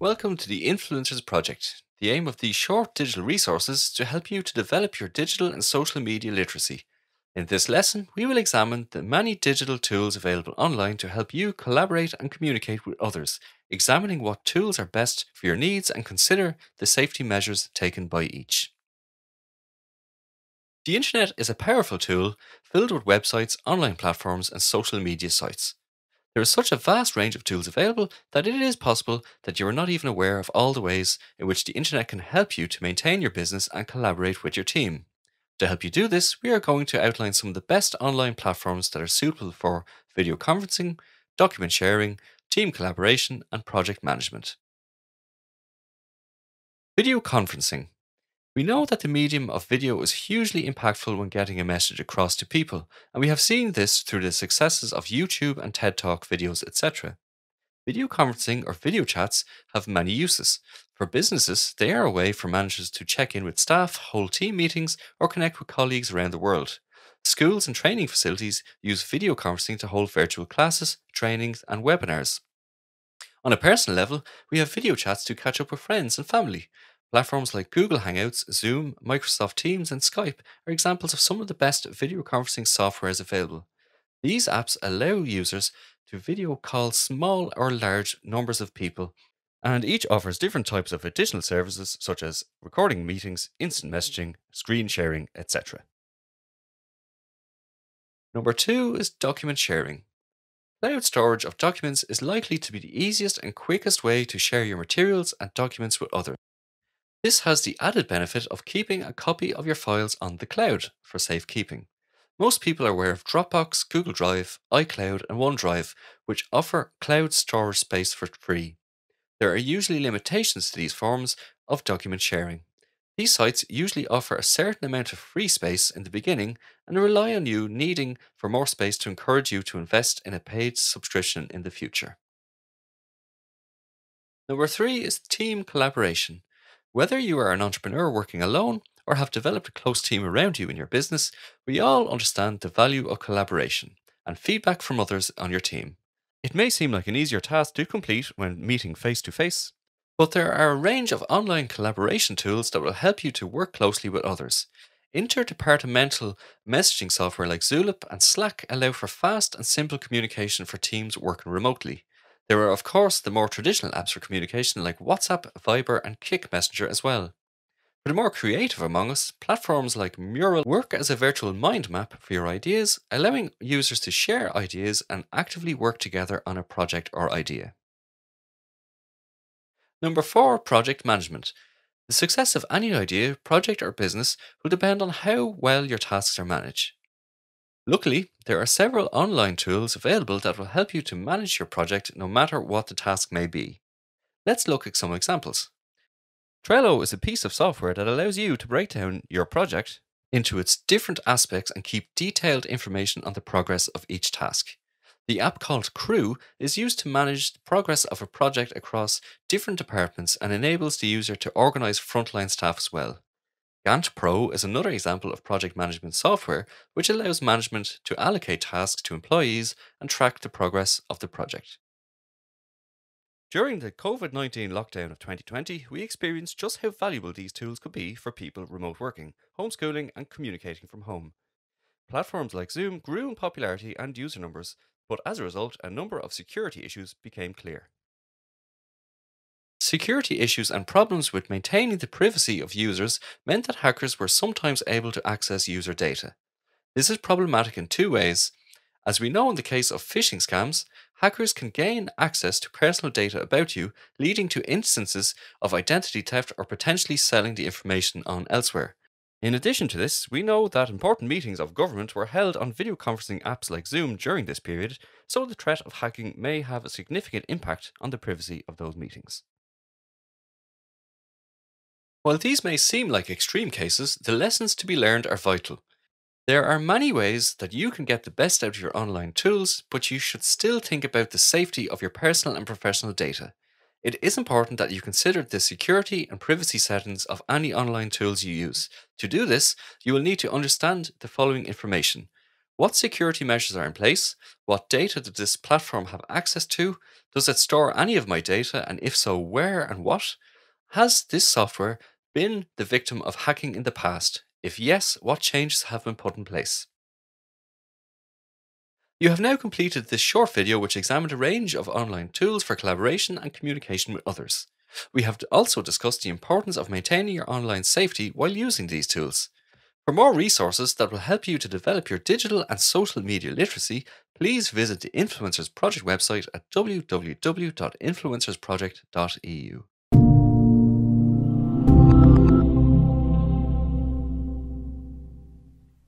Welcome to the Influencers Project. The aim of these short digital resources is to help you to develop your digital and social media literacy. In this lesson, we will examine the many digital tools available online to help you collaborate and communicate with others, examining what tools are best for your needs and consider the safety measures taken by each. The internet is a powerful tool filled with websites, online platforms, and social media sites. There is such a vast range of tools available that it is possible that you are not even aware of all the ways in which the internet can help you to maintain your business and collaborate with your team. To help you do this, we are going to outline some of the best online platforms that are suitable for video conferencing, document sharing, team collaboration, and project management. Video conferencing we know that the medium of video is hugely impactful when getting a message across to people, and we have seen this through the successes of YouTube and TED Talk videos, etc. Video conferencing or video chats have many uses. For businesses, they are a way for managers to check in with staff, hold team meetings, or connect with colleagues around the world. Schools and training facilities use video conferencing to hold virtual classes, trainings, and webinars. On a personal level, we have video chats to catch up with friends and family. Platforms like Google Hangouts, Zoom, Microsoft Teams, and Skype are examples of some of the best video conferencing softwares available. These apps allow users to video call small or large numbers of people, and each offers different types of additional services such as recording meetings, instant messaging, screen sharing, etc. Number two is document sharing. Cloud storage of documents is likely to be the easiest and quickest way to share your materials and documents with others. This has the added benefit of keeping a copy of your files on the cloud for safekeeping. Most people are aware of Dropbox, Google Drive, iCloud, and OneDrive, which offer cloud storage space for free. There are usually limitations to these forms of document sharing. These sites usually offer a certain amount of free space in the beginning and rely on you needing for more space to encourage you to invest in a paid subscription in the future. Number three is team collaboration. Whether you are an entrepreneur working alone or have developed a close team around you in your business, we all understand the value of collaboration and feedback from others on your team. It may seem like an easier task to complete when meeting face to face, but there are a range of online collaboration tools that will help you to work closely with others. Interdepartmental messaging software like Zulip and Slack allow for fast and simple communication for teams working remotely. There are, of course, the more traditional apps for communication like WhatsApp, Viber, and Kick Messenger as well. For the more creative among us, platforms like Mural work as a virtual mind map for your ideas, allowing users to share ideas and actively work together on a project or idea. Number four, project management. The success of any idea, project, or business will depend on how well your tasks are managed. Luckily, there are several online tools available that will help you to manage your project no matter what the task may be. Let's look at some examples. Trello is a piece of software that allows you to break down your project into its different aspects and keep detailed information on the progress of each task. The app called Crew is used to manage the progress of a project across different departments and enables the user to organize frontline staff as well. Gantt Pro is another example of project management software which allows management to allocate tasks to employees and track the progress of the project. During the COVID 19 lockdown of 2020, we experienced just how valuable these tools could be for people remote working, homeschooling, and communicating from home. Platforms like Zoom grew in popularity and user numbers, but as a result, a number of security issues became clear. Security issues and problems with maintaining the privacy of users meant that hackers were sometimes able to access user data. This is problematic in two ways. As we know in the case of phishing scams, hackers can gain access to personal data about you, leading to instances of identity theft or potentially selling the information on elsewhere. In addition to this, we know that important meetings of government were held on video conferencing apps like Zoom during this period, so the threat of hacking may have a significant impact on the privacy of those meetings. While these may seem like extreme cases, the lessons to be learned are vital. There are many ways that you can get the best out of your online tools, but you should still think about the safety of your personal and professional data. It is important that you consider the security and privacy settings of any online tools you use. To do this, you will need to understand the following information. What security measures are in place? What data does this platform have access to? Does it store any of my data? And if so, where and what? Has this software been the victim of hacking in the past? If yes, what changes have been put in place? You have now completed this short video which examined a range of online tools for collaboration and communication with others. We have also discussed the importance of maintaining your online safety while using these tools. For more resources that will help you to develop your digital and social media literacy, please visit the Influencers Project website at www.influencersproject.eu.